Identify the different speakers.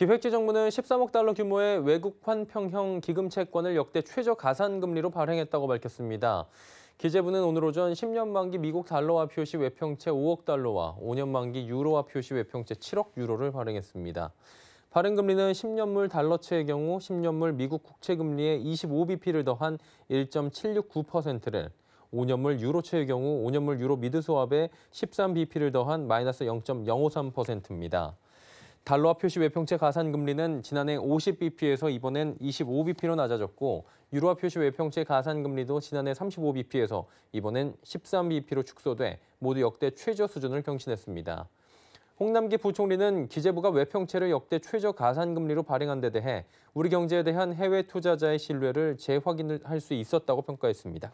Speaker 1: 기획재정부는 13억 달러 규모의 외국 환평형 기금 채권을 역대 최저 가산금리로 발행했다고 밝혔습니다. 기재부는 오늘 오전 10년 만기 미국 달러화 표시 외평채 5억 달러와 5년 만기 유로화 표시 외평채 7억 유로를 발행했습니다. 발행 금리는 10년물 달러채의 경우 10년물 미국 국채 금리의 25bp를 더한 1.769%를 5년물 유로채의 경우 5년물 유로 미드 소합에 13bp를 더한 마이너스 0.053%입니다. 달러 화 표시 외평체 가산금리는 지난해 50bp에서 이번엔 25bp로 낮아졌고 유로화 표시 외평체 가산금리도 지난해 35bp에서 이번엔 13bp로 축소돼 모두 역대 최저 수준을 경신했습니다. 홍남기 부총리는 기재부가 외평채를 역대 최저 가산금리로 발행한 데 대해 우리 경제에 대한 해외 투자자의 신뢰를 재확인할 수 있었다고 평가했습니다.